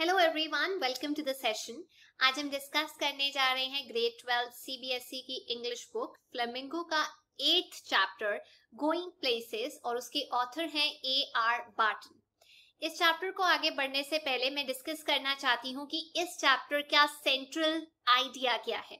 Hello everyone welcome to the session आज हम discuss करने जा रहे हैं ग्रेड ट्वेल्व सीबीएसई की इंग्लिश बुक फ्लेमिंगो का एट्थ चैप्टर गोइंग प्लेसेस और उसके ऑथर हैं ए आर बार्टन इस चैप्टर को आगे बढ़ने से पहले मैं डिस्कस करना चाहती हूँ कि इस चैप्टर का सेंट्रल आइडिया क्या है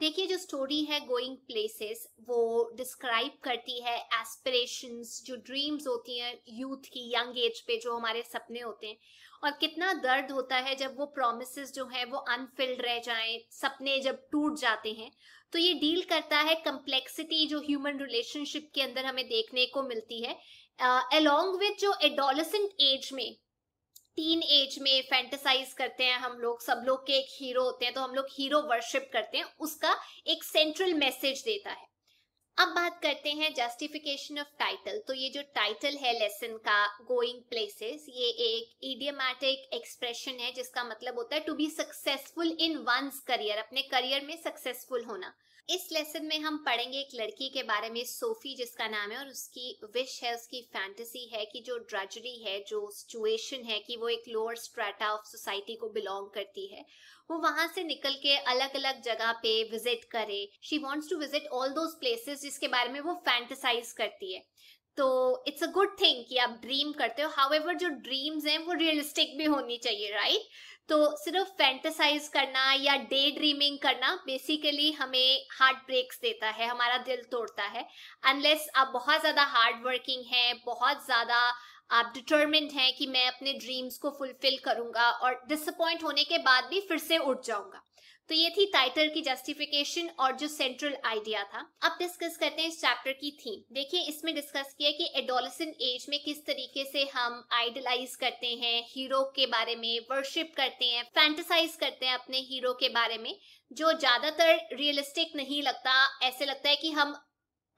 देखिए जो स्टोरी है गोइंग प्लेसेस वो डिस्क्राइब करती है एस्पिरेशंस जो ड्रीम्स होती हैं यूथ की यंग एज पे जो हमारे सपने होते हैं और कितना दर्द होता है जब वो प्रोमिस जो है वो अनफिल्ड रह जाएं सपने जब टूट जाते हैं तो ये डील करता है कम्प्लेक्सिटी जो ह्यूमन रिलेशनशिप के अंदर हमें देखने को मिलती है अलॉन्ग uh, विथ जो एडोलसेंट एज में टीन एज में फैंटेसाइज करते हैं हम लोग सब लोग के एक हीरो होते हैं तो हम लोग हीरो वर्शिप करते हैं उसका एक सेंट्रल मैसेज देता है अब बात करते हैं जस्टिफिकेशन ऑफ टाइटल तो ये जो टाइटल है लेसन का गोइंग प्लेसेस ये एक इडियमेटिक एक्सप्रेशन है जिसका मतलब होता है to be successful in one's career अपने करियर में सक्सेसफुल होना इस लेसन में हम पढ़ेंगे एक लड़की के बारे में सोफी जिसका नाम है और उसकी विश है उसकी फैंटेसी है कि जो ड्रजरी है जो सिचुएशन है कि वो एक लोअर स्ट्रेटा ऑफ सोसाइटी को बिलोंग करती है वो वहां से निकल के अलग अलग जगह पे विजिट करे she wants to visit all those places जिसके बारे में वो फैंटेसाइज करती है तो इट्स अ गुड थिंग कि आप ड्रीम करते हो हाउ जो ड्रीम्स हैं वो रियलिस्टिक भी होनी चाहिए राइट right? तो सिर्फ फैंटेसाइज करना या डे ड्रीमिंग करना बेसिकली हमें हार्ट ब्रेक्स देता है हमारा दिल तोड़ता है अनलेस आप बहुत ज़्यादा हार्ड वर्किंग हैं बहुत ज़्यादा आप डिटर्मेंट हैं कि मैं अपने ड्रीम्स को फुलफिल करूंगा और डिसअपॉइंट होने के बाद भी फिर से उठ जाऊंगा तो ये थी टाइटल की जस्टिफिकेशन और जो सेंट्रल आइडिया था अब डिस्कस करते हैं इस चैप्टर की थीम देखिए इसमें डिस्कस किया कि एडोलसेंट एज में किस तरीके से हम आइडलाइज करते हैं हीरो के बारे में वर्शिप करते हैं फैंटिसाइज करते हैं अपने हीरो के बारे में जो ज्यादातर रियलिस्टिक नहीं लगता ऐसे लगता है कि हम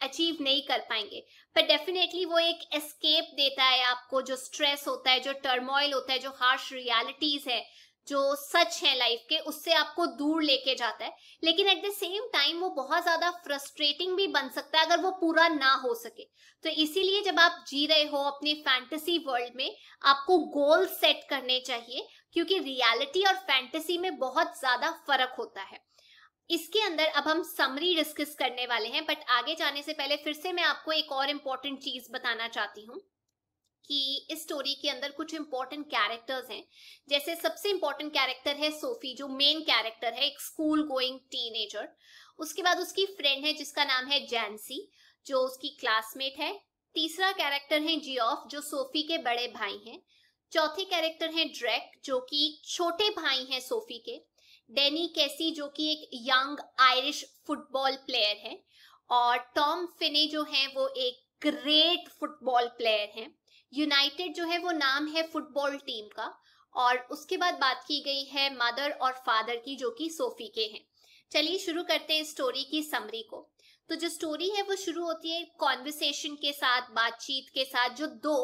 अचीव नहीं कर पाएंगे पर डेफिनेटली वो एक एस्केप देता है आपको जो स्ट्रेस होता है जो टर्मोइल होता है जो हार्श रियालिटीज है जो सच है लाइफ के उससे आपको दूर लेके जाता है लेकिन एट द सेम टाइम वो बहुत ज्यादा फ्रस्ट्रेटिंग भी बन सकता है अगर वो पूरा ना हो सके तो इसीलिए जब आप जी रहे हो अपने फैंटेसी वर्ल्ड में आपको गोल सेट करने चाहिए क्योंकि रियलिटी और फैंटेसी में बहुत ज्यादा फर्क होता है इसके अंदर अब हम समरी डिस्कस करने वाले हैं बट आगे जाने से पहले फिर से मैं आपको एक और इम्पोर्टेंट चीज बताना चाहती हूँ कि इस स्टोरी के अंदर कुछ इंपॉर्टेंट कैरेक्टर्स हैं जैसे सबसे इंपॉर्टेंट कैरेक्टर है सोफी जो मेन कैरेक्टर है एक स्कूल गोइंग टीनेजर उसके बाद उसकी फ्रेंड है जिसका नाम है जैनसी जो उसकी क्लासमेट है तीसरा कैरेक्टर है जियोफ जो सोफी के बड़े भाई हैं चौथे कैरेक्टर हैं ड्रैक जो कि छोटे भाई हैं सोफी के डेनी कैसी जो कि एक यंग आयरिश फुटबॉल प्लेयर है और टॉम फिने जो है वो एक ग्रेट फुटबॉल प्लेयर हैं यूनाइटेड जो है वो नाम है फुटबॉल टीम का और उसके बाद बात की गई है मदर और फादर की जो कि सोफी के हैं चलिए शुरू करते हैं स्टोरी की समरी को तो जो स्टोरी है वो शुरू होती है कॉन्वर्सेशन के साथ बातचीत के साथ जो दो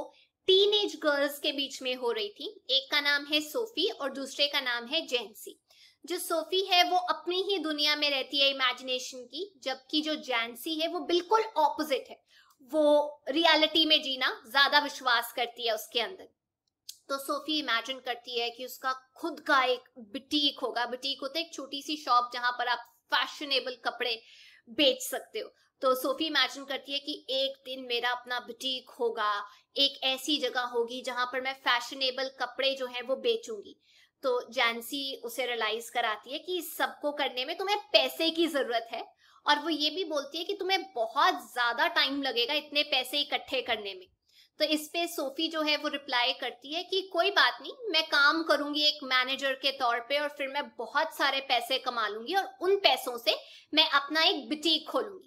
टीन गर्ल्स के बीच में हो रही थी एक का नाम है सोफी और दूसरे का नाम है जेंसी जो सोफी है वो अपनी ही दुनिया में रहती है इमेजिनेशन की जबकि जो जैंसी है वो बिल्कुल ऑपोजिट है वो रियलिटी में जीना ज्यादा विश्वास करती है उसके अंदर तो सोफी इमेजिन करती है कि उसका खुद का एक बुटीक होगा बुटीक होता है एक छोटी सी शॉप जहां पर आप फैशनेबल कपड़े बेच सकते हो तो सोफी इमेजिन करती है कि एक दिन मेरा अपना बुटीक होगा एक ऐसी जगह होगी जहां पर मैं फैशनेबल कपड़े जो है वो बेचूंगी तो जैनसी उसे रियलाइज कराती है कि सबको करने में तुम्हें पैसे की जरूरत है और वो ये भी बोलती है कि तुम्हें बहुत ज्यादा टाइम लगेगा इतने पैसे इकट्ठे करने में तो इस पे सोफी जो है वो रिप्लाई करती है कि कोई बात नहीं मैं काम करूंगी एक मैनेजर के तौर पे और फिर मैं बहुत सारे पैसे कमा लूंगी और उन पैसों से मैं अपना एक बिटीक खोलूंगी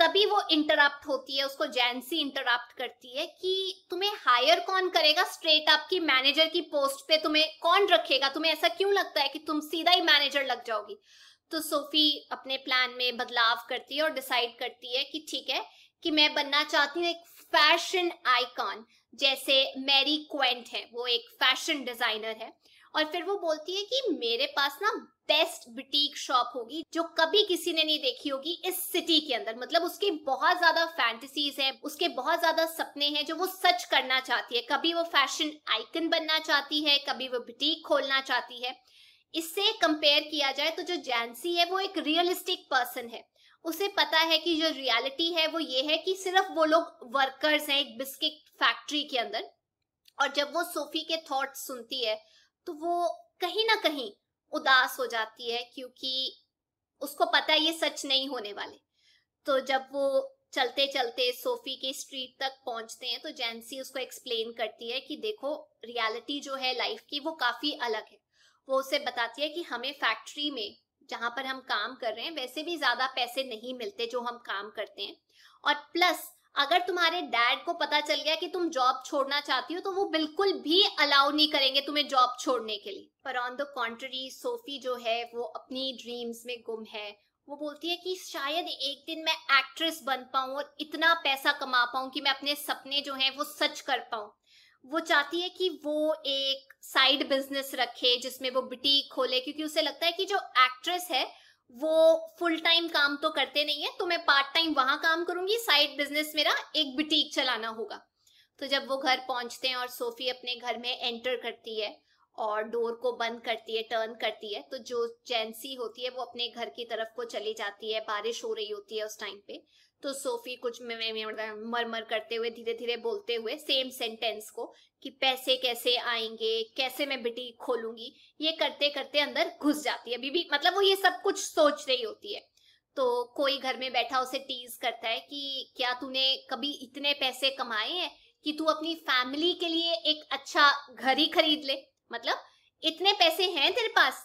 तभी वो इंटरप्ट होती है उसको जैनसी इंटरप्ट करती है कि तुम्हें हायर कौन करेगा स्ट्रेट आपकी मैनेजर की पोस्ट पे तुम्हें कौन रखेगा तुम्हें ऐसा क्यों लगता है कि तुम सीधा ही मैनेजर लग जाओगी तो सोफी अपने प्लान में बदलाव करती है और डिसाइड करती है कि ठीक है कि मैं बनना चाहती हूँ एक फैशन आइकॉन जैसे मैरी क्वेंट है वो एक फैशन डिजाइनर है और फिर वो बोलती है कि मेरे पास ना बेस्ट बुटीक शॉप होगी जो कभी किसी ने नहीं देखी होगी इस सिटी के अंदर मतलब उसके बहुत ज्यादा फैंटेसीज हैं उसके बहुत ज्यादा सपने हैं जो वो सच करना चाहती है कभी वो फैशन आइकन बनना चाहती है कभी वो बुटीक खोलना चाहती है इससे कंपेयर किया जाए तो जो जैनसी है वो एक रियलिस्टिक पर्सन है उसे पता है कि जो रियलिटी है वो ये है कि सिर्फ वो लोग वर्कर्स हैं एक बिस्किट फैक्ट्री के अंदर और जब वो सोफी के थॉट सुनती है तो वो कहीं ना कहीं उदास हो जाती है क्योंकि उसको पता है ये सच नहीं होने वाले तो जब वो चलते चलते सोफी के स्ट्रीट तक पहुंचते हैं तो जैनसी उसको एक्सप्लेन करती है कि देखो रियलिटी जो है लाइफ की वो काफी अलग है वो उसे बताती है कि हमें फैक्ट्री में जहां पर हम काम कर रहे हैं वैसे भी ज्यादा पैसे नहीं मिलते जो हम काम करते हैं और प्लस अगर तुम्हारे डैड को पता चल गया कि तुम जॉब छोड़ना चाहती हो तो वो बिल्कुल भी अलाउ नहीं करेंगे तुम्हें जॉब छोड़ने के लिए पर ऑन द कॉन्ट्री सोफी जो है वो अपनी ड्रीम्स में गुम है वो बोलती है कि शायद एक दिन मैं एक्ट्रेस बन पाऊँ और इतना पैसा कमा पाऊं कि मैं अपने सपने जो हैं वो सच कर पाऊँ वो चाहती है कि वो एक साइड बिजनेस रखे जिसमें वो बुटीक खोले क्योंकि उसे लगता है कि जो एक्ट्रेस है वो फुल टाइम काम तो करते नहीं है तो मैं पार्ट टाइम वहां काम करूंगी साइड बिजनेस मेरा एक बुटीक चलाना होगा तो जब वो घर पहुंचते हैं और सोफी अपने घर में एंटर करती है और डोर को बंद करती है टर्न करती है तो जो जेंसी होती है वो अपने घर की तरफ को चली जाती है बारिश हो रही होती है उस टाइम पे तो सोफी कुछ मतलब मर मर करते हुए धीरे धीरे बोलते हुए सेम सेंटेंस को कि पैसे कैसे आएंगे कैसे मैं बिटी खोलूंगी ये करते करते अंदर घुस जाती है भी मतलब वो ये सब कुछ सोच रही होती है तो कोई घर में बैठा उसे टीज करता है कि क्या तूने कभी इतने पैसे कमाए हैं कि तू अपनी फैमिली के लिए एक अच्छा घर ही खरीद ले मतलब इतने पैसे हैं तेरे पास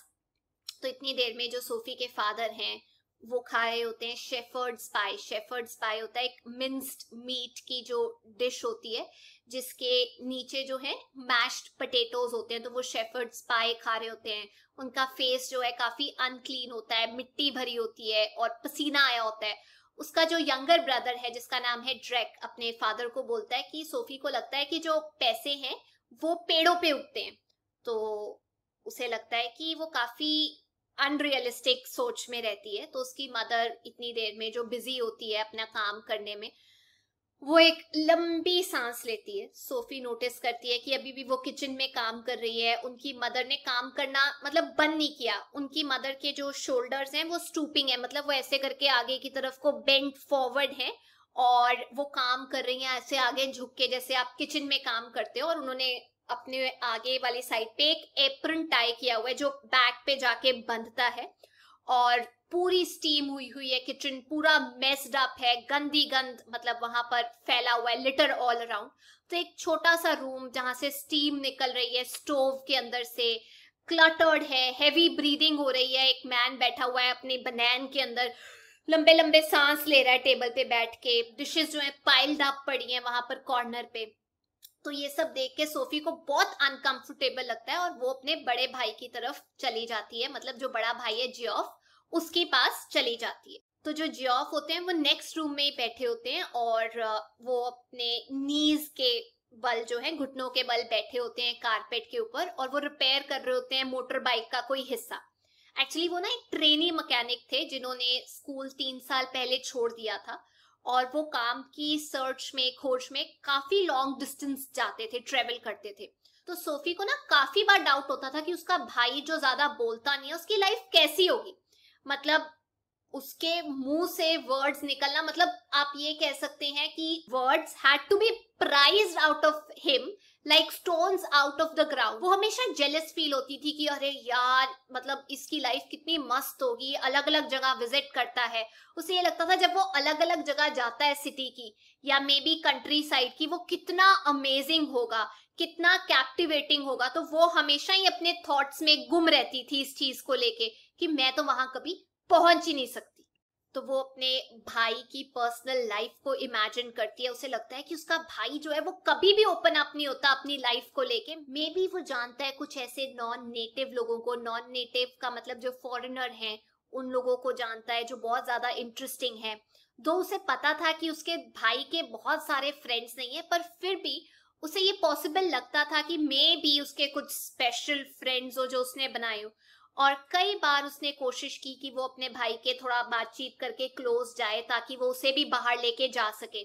तो इतनी देर में जो सोफी के फादर हैं वो खाए होते हैं शेफर्ड स्पाई शेफर्ड स्पाई होता है एक मिन्स्ड मीट की जो डिश होती है जिसके नीचे जो है मैश्ड पटेटोज होते हैं तो वो शेफर्ड स्पाई खा रहे होते हैं उनका फेस जो है काफी अनक्लीन होता है मिट्टी भरी होती है और पसीना आया होता है उसका जो यंगर ब्रदर है जिसका नाम है ड्रैक अपने फादर को बोलता है कि सोफी को लगता है कि जो पैसे हैं वो पेड़ों पे उगते हैं तो उसे लगता है कि वो काफी अनरियलिस्टिक सोच में रहती है तो उसकी मदर इतनी देर में जो बिजी होती है अपना काम करने में वो एक लंबी सांस लेती है सोफी नोटिस करती है कि अभी भी वो किचन में काम कर रही है उनकी मदर ने काम करना मतलब बंद नहीं किया उनकी मदर के जो शोल्डर्स हैं वो स्टूपिंग है मतलब वो ऐसे करके आगे की तरफ को बेंट फॉरवर्ड है और वो काम कर रही है ऐसे आगे झुक के जैसे आप किचन में काम करते हो और उन्होंने अपने आगे वाली साइड पे एक एप्रन टाई किया हुआ है जो बैक पे जाके बंधता है और पूरी स्टीम हुई हुई है किचन पूरा मेस्ड अप है गंदी गंद मतलब वहां पर फैला हुआ है लिटर ऑल अराउंड तो एक छोटा सा रूम जहां से स्टीम निकल रही है स्टोव के अंदर से क्लटर्ड है हेवी ब्रीदिंग हो रही है एक मैन बैठा हुआ है अपने बनैन के अंदर लंबे लंबे सांस ले रहा है टेबल पे बैठ के डिशेस जो है पाइल्ड अप पड़ी है वहां पर कॉर्नर पे तो ये सब देख के सोफी को बहुत अनकंफर्टेबल लगता है और वो अपने बड़े भाई की तरफ चली जाती है मतलब जो बड़ा भाई है जियोफ उसके पास चली जाती है तो जो जियोफ होते हैं वो नेक्स्ट रूम में ही बैठे होते हैं और वो अपने नीज के बल जो है घुटनों के बल बैठे होते हैं कारपेट के ऊपर और वो रिपेयर कर रहे होते हैं मोटर बाइक का कोई हिस्सा एक्चुअली वो ना एक ट्रेनी मैकेनिक थे जिन्होंने स्कूल तीन साल पहले छोड़ दिया था और वो काम की सर्च में खोज में काफी लॉन्ग डिस्टेंस जाते थे ट्रेवल करते थे तो सोफी को ना काफी बार डाउट होता था कि उसका भाई जो ज्यादा बोलता नहीं है उसकी लाइफ कैसी होगी मतलब उसके मुंह से वर्ड्स निकलना मतलब आप ये कह सकते हैं कि words had to be prised out of him like stones out of the ground वो हमेशा जेलस फील होती थी कि अरे यार मतलब इसकी लाइफ कितनी मस्त होगी अलग अलग जगह विजिट करता है उसे ये लगता था जब वो अलग अलग जगह जाता है सिटी की या मे बी कंट्री साइड की वो कितना अमेजिंग होगा कितना कैप्टिवेटिंग होगा तो वो हमेशा ही अपने थॉट्स में गुम रहती थी इस चीज को लेके कि मैं तो वहां कभी पहुंच ही नहीं सकती तो वो अपने भाई की पर्सनल लाइफ को इमेजिन करती है उसे लगता है कि उसका भाई जो है वो कभी भी ओपन अप नहीं होता अपनी लाइफ को लेके मे बी वो जानता है कुछ ऐसे नॉन नेटिव लोगों को नॉन नेटिव का मतलब जो फॉरेनर हैं उन लोगों को जानता है जो बहुत ज्यादा इंटरेस्टिंग है दो उसे पता था कि उसके भाई के बहुत सारे फ्रेंड्स नहीं है पर फिर भी उसे ये पॉसिबल लगता था कि मे भी उसके कुछ स्पेशल फ्रेंड्स हो जो उसने बनाए हो और कई बार उसने कोशिश की कि वो अपने भाई के थोड़ा बातचीत करके क्लोज जाए ताकि वो उसे भी बाहर लेके जा सके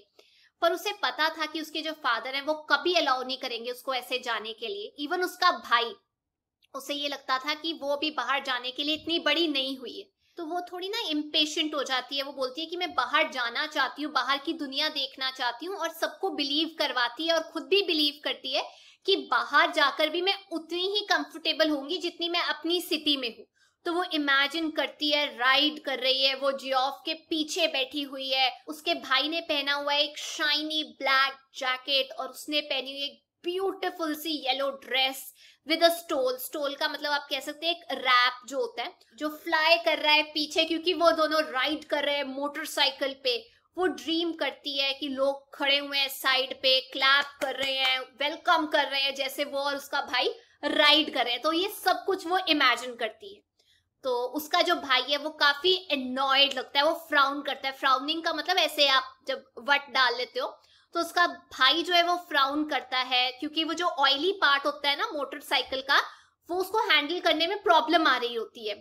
पर उसे पता था कि उसके जो फादर हैं वो कभी अलाउ नहीं करेंगे उसको ऐसे जाने के लिए इवन उसका भाई उसे ये लगता था कि वो भी बाहर जाने के लिए इतनी बड़ी नहीं हुई है तो वो थोड़ी ना इम्पेशेंट हो जाती है वो बोलती है कि मैं बाहर जाना चाहती हूँ बाहर की दुनिया देखना चाहती हूँ और सबको बिलीव करवाती है और खुद भी बिलीव करती है कि बाहर जाकर भी मैं उतनी ही कंफर्टेबल होंगी जितनी मैं अपनी सिटी में हूँ तो वो इमेजिन करती है राइड कर रही है वो जियोफ के पीछे बैठी हुई है उसके भाई ने पहना हुआ है एक शाइनी ब्लैक जैकेट और उसने पहनी हुई एक ब्यूटिफुल सी yellow dress with a stole stole का मतलब आप कह सकते हैं एक रैप जो होता है जो फ्लाई कर रहा है पीछे क्योंकि वो दोनों राइड कर रहे हैं मोटरसाइकिल पे वो ड्रीम करती है कि लोग खड़े हुए हैं साइड पे क्लैप कर रहे हैं वेलकम कर रहे हैं जैसे वो और उसका भाई राइड कर रहे हैं तो ये सब कुछ वो इमेजिन करती है तो उसका जो भाई है वो काफी एनॉयड लगता है वो फ्राउन करता है फ्राउनिंग का मतलब ऐसे आप जब वट डाल लेते हो तो उसका भाई जो है वो फ्राउन करता है क्योंकि वो जो ऑयली पार्ट होता है ना मोटरसाइकिल का वो उसको हैंडल करने में प्रॉब्लम आ रही होती है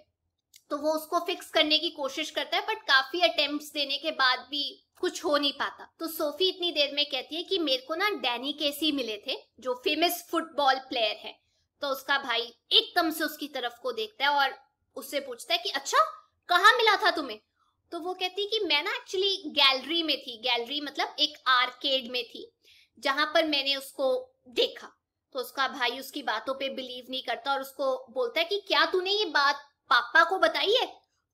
तो वो उसको फिक्स करने की कोशिश करता है बट काफी अटेम्प्ट देने के बाद भी कुछ हो नहीं पाता तो सोफी इतनी देर में कहती है कि मेरे को ना डैनी केसी मिले थे जो फेमस फुटबॉल प्लेयर है तो उसका भाई एकदम से उसकी तरफ को देखता है और उससे पूछता है कि अच्छा कहाँ मिला था तुम्हें तो वो कहती है कि मैं ना एक्चुअली गैलरी में थी गैलरी मतलब एक आर्केड में थी जहां पर मैंने उसको देखा तो उसका भाई उसकी बातों पे बिलीव नहीं करता और उसको बोलता है कि क्या तूने ये बात पापा को बताइए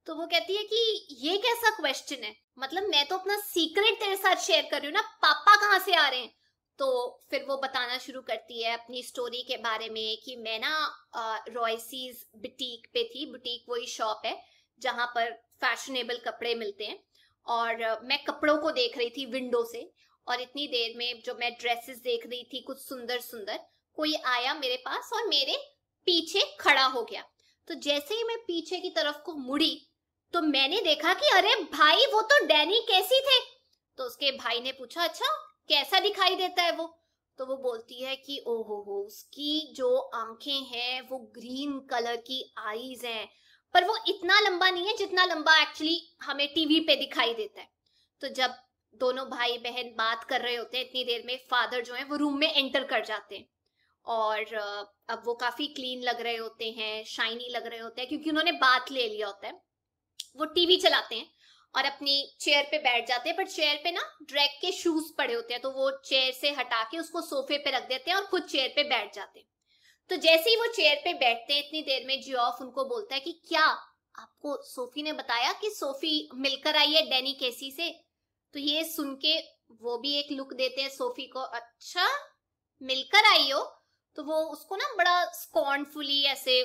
तो वो कहती है कि ये कैसा क्वेश्चन है मतलब मैं तो अपना सीक्रेट तेरे साथ शेयर कर रही हूँ ना पापा कहाँ से आ रहे हैं तो फिर वो बताना शुरू करती है अपनी स्टोरी के बारे में कि मैं ना रॉयसीज बुटीक पे थी बुटीक वही शॉप है जहाँ पर फैशनेबल कपड़े मिलते हैं और मैं कपड़ों को देख रही थी विंडो से और इतनी देर में जो मैं ड्रेसेस देख रही थी कुछ सुंदर सुंदर कोई आया मेरे पास और मेरे पीछे खड़ा हो गया तो जैसे ही मैं पीछे की तरफ को मुड़ी तो मैंने देखा कि अरे भाई वो तो डैनी कैसी थे तो उसके भाई ने पूछा अच्छा कैसा दिखाई देता है वो तो वो बोलती है कि ओहो हो उसकी जो आंखें हैं वो ग्रीन कलर की आईज हैं पर वो इतना लंबा नहीं है जितना लंबा एक्चुअली हमें टीवी पे दिखाई देता है तो जब दोनों भाई बहन बात कर रहे होते हैं इतनी देर में फादर जो है वो रूम में एंटर कर जाते हैं और अब वो काफी क्लीन लग रहे होते हैं शाइनी लग रहे होते हैं क्योंकि उन्होंने बात ले लिया होता है वो टीवी चलाते हैं और अपनी चेयर पे बैठ जाते हैं पर चेयर पे ना ड्रैग के शूज पड़े होते हैं तो वो चेयर से हटा के उसको सोफे पे रख देते हैं और खुद चेयर पे बैठ जाते हैं तो जैसे ही वो चेयर पे बैठते हैं इतनी देर में जियोफ उनको बोलता है कि क्या आपको सोफी ने बताया कि सोफी मिलकर आई है डेनी केसी से तो ये सुन के वो भी एक लुक देते हैं सोफी को अच्छा मिलकर आई हो तो वो उसको ना बड़ा स्कॉन्फुली ऐसे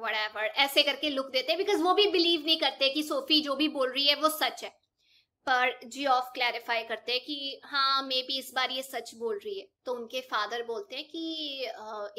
वड़ावर ऐसे करके लुक देते हैं बिकॉज वो भी बिलीव नहीं करते कि सोफी जो भी बोल रही है वो सच है पर जी ऑफ क्लैरिफाई करते हैं कि हाँ मे बी इस बार ये सच बोल रही है तो उनके फादर बोलते हैं कि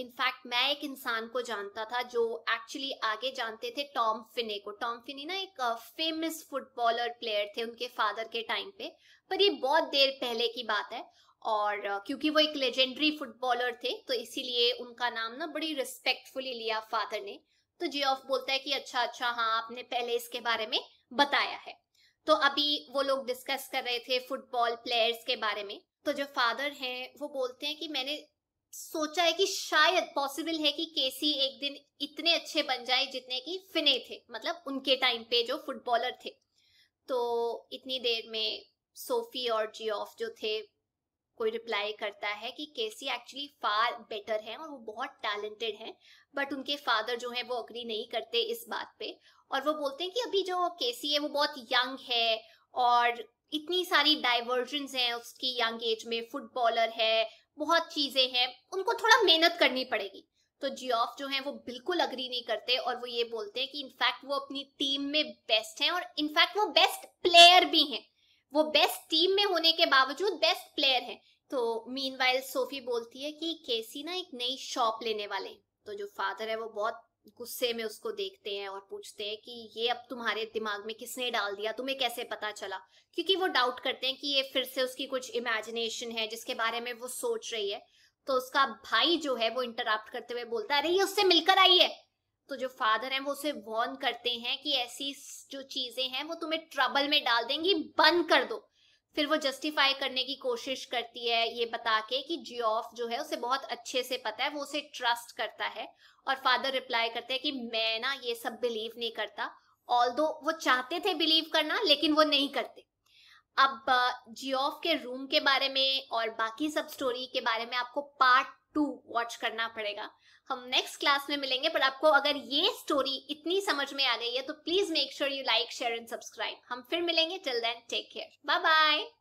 इनफैक्ट uh, मैं एक इंसान को जानता था जो एक्चुअली आगे जानते थे टॉम फिने को टॉम फिने ना एक फेमस फुटबॉलर प्लेयर थे उनके फादर के टाइम पे पर ये बहुत देर पहले की बात है और क्योंकि वो एक लेजेंडरी फुटबॉलर थे तो इसीलिए उनका नाम ना बड़ी रिस्पेक्टफुली लिया फादर ने तो जी ऑफ बोलता है कि अच्छा अच्छा हाँ आपने पहले इसके बारे में बताया है तो अभी वो लोग डिस्कस कर रहे थे फुटबॉल प्लेयर्स के बारे में तो जो फादर हैं वो बोलते हैं कि मैंने सोचा है कि शायद पॉसिबल है कि केसी एक दिन इतने अच्छे बन जाए जितने कि फिने थे मतलब उनके टाइम पे जो फुटबॉलर थे तो इतनी देर में सोफी और जियोफ जो थे कोई रिप्लाई करता है कि केसी एक्चुअली फार बेटर हैं और वो बहुत टैलेंटेड हैं बट उनके फादर जो हैं वो अग्री नहीं करते इस बात पे और वो बोलते हैं कि अभी जो केसी है वो बहुत यंग है और इतनी सारी डाइवर्जन हैं उसकी यंग एज में फुटबॉलर है बहुत चीजें हैं उनको थोड़ा मेहनत करनी पड़ेगी तो जियोफ जो है वो बिल्कुल अग्री नहीं करते और वो ये बोलते हैं कि इनफैक्ट वो अपनी टीम में बेस्ट हैं और इनफैक्ट वो बेस्ट प्लेयर भी हैं वो बेस्ट टीम में होने के बावजूद बेस्ट प्लेयर है तो मीन सोफी बोलती है कि केसी ना एक नई शॉप लेने वाले हैं तो जो फादर है वो बहुत गुस्से में उसको देखते हैं और पूछते हैं कि ये अब तुम्हारे दिमाग में किसने डाल दिया तुम्हें कैसे पता चला क्योंकि वो डाउट करते हैं कि ये फिर से उसकी कुछ इमेजिनेशन है जिसके बारे में वो सोच रही है तो उसका भाई जो है वो इंटरप्ट करते हुए बोलता है अरे ये उससे मिलकर आई है तो जो फादर हैं वो उसे वॉर्न करते हैं कि ऐसी जो चीजें हैं वो तुम्हें ट्रबल में डाल देंगी बंद कर दो फिर वो जस्टिफाई करने की कोशिश करती है ये बता के कि जियोफ जो है उसे बहुत अच्छे से पता है वो उसे ट्रस्ट करता है और फादर रिप्लाई करते हैं कि मैं ना ये सब बिलीव नहीं करता ऑल दो वो चाहते थे बिलीव करना लेकिन वो नहीं करते अब जियोफ के रूम के बारे में और बाकी सब स्टोरी के बारे में आपको पार्ट टू वॉच करना पड़ेगा हम नेक्स्ट क्लास में मिलेंगे पर आपको अगर ये स्टोरी इतनी समझ में आ गई है तो please make sure you like share and subscribe हम फिर मिलेंगे till then take care bye bye